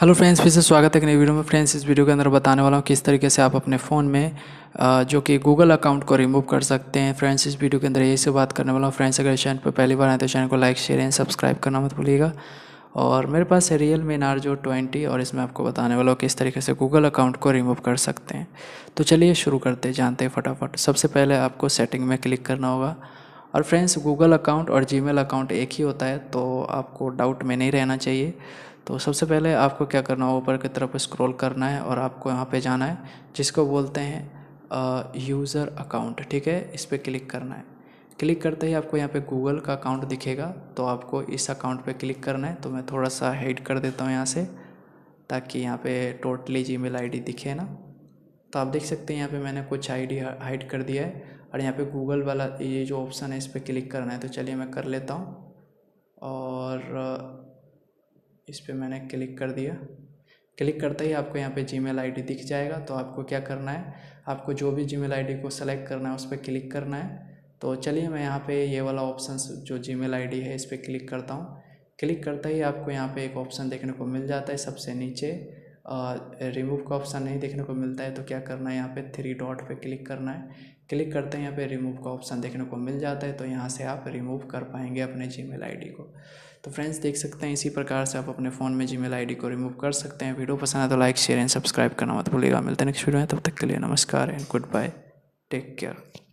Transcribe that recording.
hello friends फिर से स्वागत है एक नई वीडियो में फ्रेंड्स इस वीडियो के अंदर बताने वाला हूँ किस तरीके से आप अपने फ़ोन में जो कि गूगल अकाउंट को रिमूव कर सकते हैं फ्रेंड्स इस वीडियो के अंदर यही से बात करने वाला हूँ फ्रेंड्स अगर चैनल पर पहली बार आए तो चैनल को लाइक शेयर एंड सब्सक्राइब करना मत भूलिएगा और मेरे पास है रियल मी नारजो ट्वेंटी और इसमें आपको बताने वाला हूँ किस तरीके से गूगल अकाउंट को रिमूव कर सकते हैं तो चलिए शुरू करते जानते हैं फटाफट सबसे पहले आपको सेटिंग में क्लिक करना होगा और फ्रेंड्स गूगल अकाउंट और जी अकाउंट एक ही होता है तो आपको डाउट में नहीं रहना चाहिए तो सबसे पहले आपको क्या करना होगा ऊपर की तरफ स्क्रॉल करना है और आपको यहाँ पे जाना है जिसको बोलते हैं यूज़र अकाउंट ठीक है इस पर क्लिक करना है क्लिक करते ही आपको यहाँ पे गूगल का अकाउंट दिखेगा तो आपको इस अकाउंट पे क्लिक करना है तो मैं थोड़ा सा हेड कर देता हूँ यहाँ से ताकि यहाँ पे टोटली जी मेल दिखे ना तो आप देख सकते हैं यहाँ पे मैंने कुछ आईडी हाइड कर दिया है और यहाँ पे गूगल वाला ये जो ऑप्शन है इस पर क्लिक करना है तो चलिए मैं कर लेता हूँ और इस पर मैंने क्लिक कर दिया क्लिक करते ही आपको यहाँ पे जी मेल दिख जाएगा तो आपको क्या करना है आपको जो भी जी मेल को सेलेक्ट करना है उस पर क्लिक करना है तो चलिए मैं यहाँ पे ये वाला ऑप्शन जो जी मेल है इस पर क्लिक करता हूँ क्लिक करते ही आपको यहाँ पे एक ऑप्शन देखने को मिल जाता है सबसे नीचे रिमूव का ऑप्शन नहीं देखने को मिलता है तो क्या करना है यहाँ पे थ्री डॉट पे क्लिक करना है क्लिक करते हैं यहाँ पे रिमूव का ऑप्शन देखने को मिल जाता है तो यहाँ से आप रिमूव कर पाएंगे अपने जी मेल को तो फ्रेंड्स देख सकते हैं इसी प्रकार से आप अपने फ़ोन में जी मेल को रिमूव कर सकते हैं वीडियो पसंद है तो लाइक शेयर एंड सब्सक्राइब करना मत भूलिएगा मिलते हैं नेक्स्ट वीडियो में तब तक के लिए नमस्कार and goodbye take care